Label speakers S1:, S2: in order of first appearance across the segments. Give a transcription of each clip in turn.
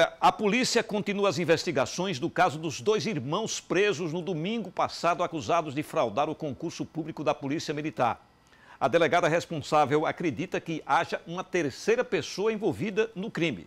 S1: É, a polícia continua as investigações do caso dos dois irmãos presos no domingo passado, acusados de fraudar o concurso público da Polícia Militar. A delegada responsável acredita que haja uma terceira pessoa envolvida no crime.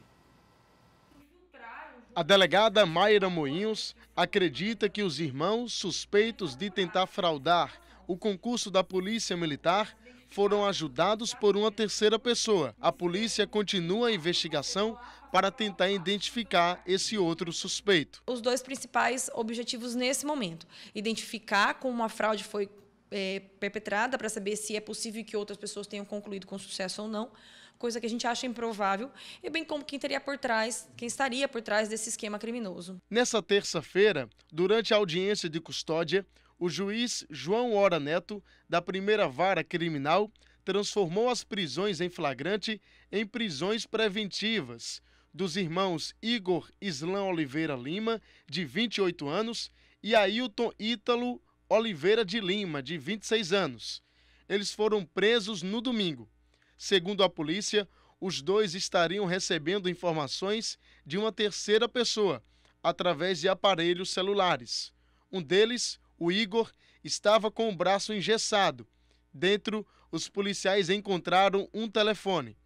S1: A delegada Mayra Moinhos acredita que os irmãos suspeitos de tentar fraudar o concurso da Polícia Militar foram ajudados por uma terceira pessoa. A polícia continua a investigação para tentar identificar esse outro suspeito.
S2: Os dois principais objetivos nesse momento: identificar como a fraude foi é, perpetrada para saber se é possível que outras pessoas tenham concluído com sucesso ou não, coisa que a gente acha improvável, e bem como quem estaria por trás, quem estaria por trás desse esquema criminoso.
S1: Nessa terça-feira, durante a audiência de custódia, o juiz João Ora Neto, da primeira vara criminal, transformou as prisões em flagrante em prisões preventivas dos irmãos Igor Islã Oliveira Lima, de 28 anos, e Ailton Ítalo Oliveira de Lima, de 26 anos. Eles foram presos no domingo. Segundo a polícia, os dois estariam recebendo informações de uma terceira pessoa através de aparelhos celulares. Um deles, o Igor, estava com o braço engessado. Dentro, os policiais encontraram um telefone.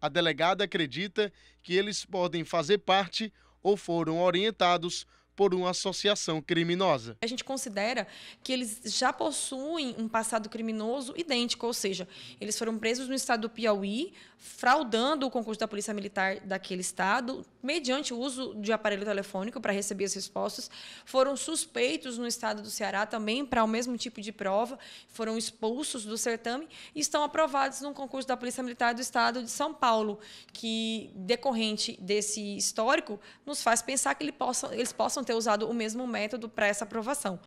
S1: A delegada acredita que eles podem fazer parte ou foram orientados por uma associação criminosa.
S2: A gente considera que eles já possuem um passado criminoso idêntico, ou seja, eles foram presos no estado do Piauí, fraudando o concurso da Polícia Militar daquele estado, mediante o uso de aparelho telefônico para receber as respostas, foram suspeitos no estado do Ceará também para o mesmo tipo de prova, foram expulsos do certame e estão aprovados num concurso da Polícia Militar do estado de São Paulo, que decorrente desse histórico nos faz pensar que ele possa, eles possam ter usado o mesmo método para essa aprovação.